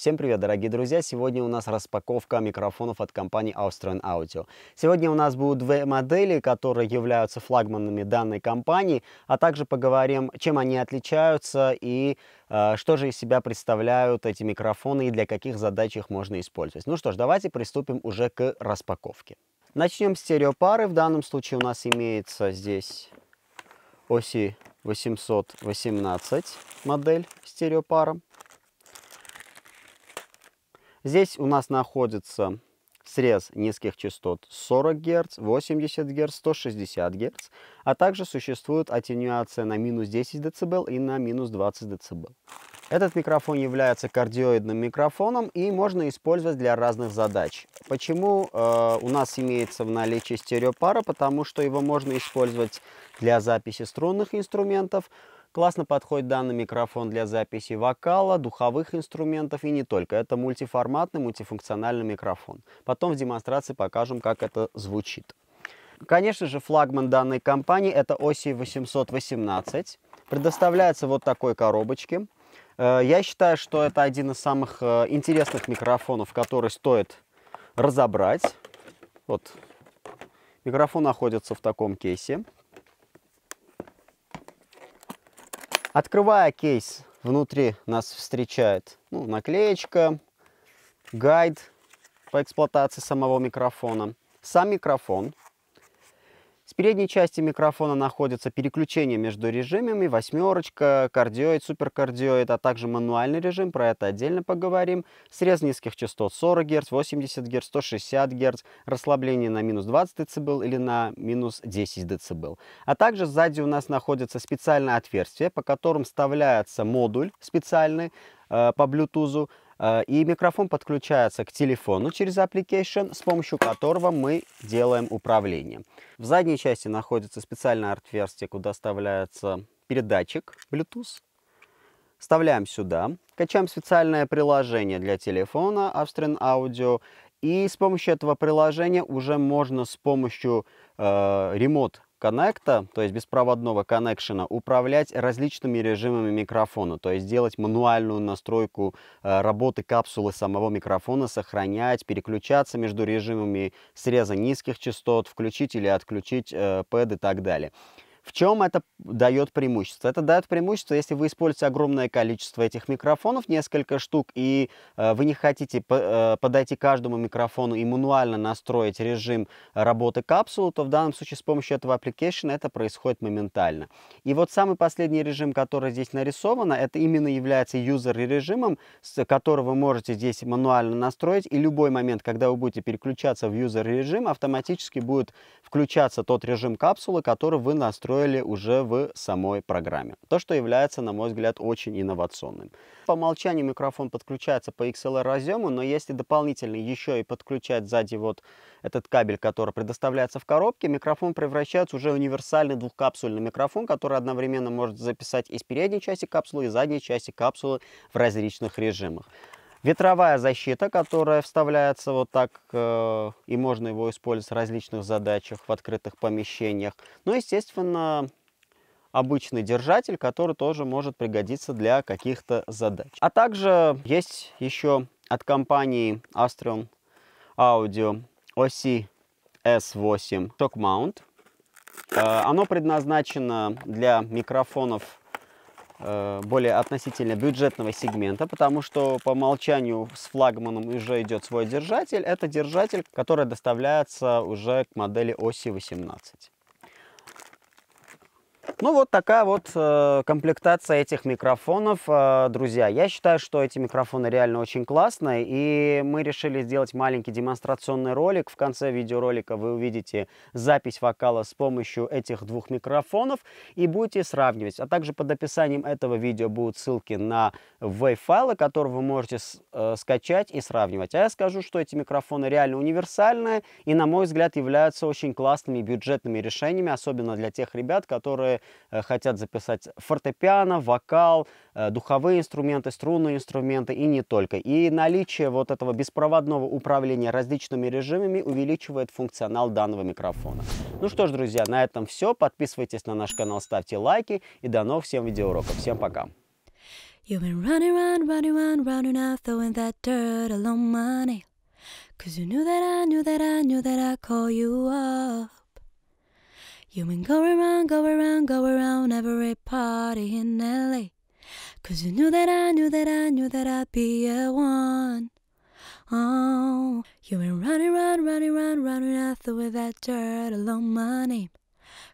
Всем привет, дорогие друзья! Сегодня у нас распаковка микрофонов от компании Austrian Audio. Сегодня у нас будут две модели, которые являются флагманами данной компании, а также поговорим, чем они отличаются и э, что же из себя представляют эти микрофоны и для каких задач их можно использовать. Ну что ж, давайте приступим уже к распаковке. Начнем с стереопары. В данном случае у нас имеется здесь оси 818 модель стереопаром. Здесь у нас находится срез низких частот 40 Гц, 80 Гц, 160 Гц, а также существует аттенюация на минус 10 дБ и на минус 20 дБ. Этот микрофон является кардиоидным микрофоном и можно использовать для разных задач. Почему э, у нас имеется в наличии стереопара? Потому что его можно использовать для записи струнных инструментов, Классно подходит данный микрофон для записи вокала, духовых инструментов и не только. Это мультиформатный, мультифункциональный микрофон. Потом в демонстрации покажем, как это звучит. Конечно же, флагман данной компании это оси 818. Предоставляется вот такой коробочке. Э, я считаю, что это один из самых э, интересных микрофонов, который стоит разобрать. Вот. Микрофон находится в таком кейсе. Открывая кейс, внутри нас встречает ну, наклеечка, гайд по эксплуатации самого микрофона, сам микрофон, с передней части микрофона находится переключение между режимами, восьмерочка, кардиоид, суперкардиоид, а также мануальный режим, про это отдельно поговорим. Срез низких частот 40 Гц, 80 Гц, 160 Гц, расслабление на минус 20 дБ или на минус 10 дБ. А также сзади у нас находится специальное отверстие, по которым вставляется модуль специальный э, по Bluetooth, Э, и микрофон подключается к телефону через application, с помощью которого мы делаем управление. В задней части находится специальное отверстие, куда вставляется передатчик Bluetooth. Вставляем сюда, качаем специальное приложение для телефона Avstrin Audio. И с помощью этого приложения уже можно с помощью э, Remote коннекта, то есть беспроводного коннекшена, управлять различными режимами микрофона, то есть делать мануальную настройку э, работы капсулы самого микрофона, сохранять, переключаться между режимами среза низких частот, включить или отключить э, пэд и так далее. В чем это дает преимущество? Это дает преимущество, если вы используете огромное количество этих микрофонов, несколько штук, и э, вы не хотите по, э, подойти каждому микрофону и мануально настроить режим работы капсулы, то в данном случае с помощью этого application это происходит моментально. И вот самый последний режим, который здесь нарисован, это именно является юзер-режимом, который вы можете здесь мануально настроить, и любой момент, когда вы будете переключаться в юзер-режим, автоматически будет включаться тот режим капсулы, который вы настроили встроили уже в самой программе. То, что является, на мой взгляд, очень инновационным. По умолчанию микрофон подключается по XLR разъему, но если дополнительно еще и подключать сзади вот этот кабель, который предоставляется в коробке, микрофон превращается уже в универсальный двухкапсульный микрофон, который одновременно может записать из передней части капсулы и задней части капсулы в различных режимах. Ветровая защита, которая вставляется вот так, э, и можно его использовать в различных задачах, в открытых помещениях. Ну, естественно, обычный держатель, который тоже может пригодиться для каких-то задач. А также есть еще от компании Astrion Audio оси S8 Shock Mount. Э, оно предназначено для микрофонов Э, более относительно бюджетного сегмента, потому что по умолчанию с флагманом уже идет свой держатель. Это держатель, который доставляется уже к модели оси 18. Ну, вот такая вот э, комплектация этих микрофонов, э, друзья. Я считаю, что эти микрофоны реально очень классные, и мы решили сделать маленький демонстрационный ролик. В конце видеоролика вы увидите запись вокала с помощью этих двух микрофонов и будете сравнивать. А также под описанием этого видео будут ссылки на WAV-файлы, которые вы можете э, скачать и сравнивать. А я скажу, что эти микрофоны реально универсальные и, на мой взгляд, являются очень классными бюджетными решениями, особенно для тех ребят, которые Э, хотят записать фортепиано, вокал, э, духовые инструменты, струнные инструменты и не только. И наличие вот этого беспроводного управления различными режимами увеличивает функционал данного микрофона. Ну что ж, друзья, на этом все. Подписывайтесь на наш канал, ставьте лайки и до новых всем видеоуроков. Всем пока! You've been running around, running around, running out, throwing that dirt along my Cause you knew that I knew that I knew that I call you up. You went go around, go around, go around every party in LA. Cause you knew that I knew that I knew that I'd be a one. Oh, you went running, round, running, round, running after with that dirt along my name.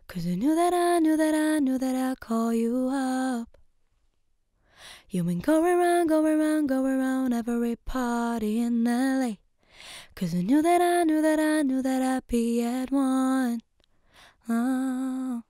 Cause you knew that I knew that I knew that I'd call you up. You went go around, go around, go around every party in LA. Cause knew that I knew that I knew that I'd be at one. Oh.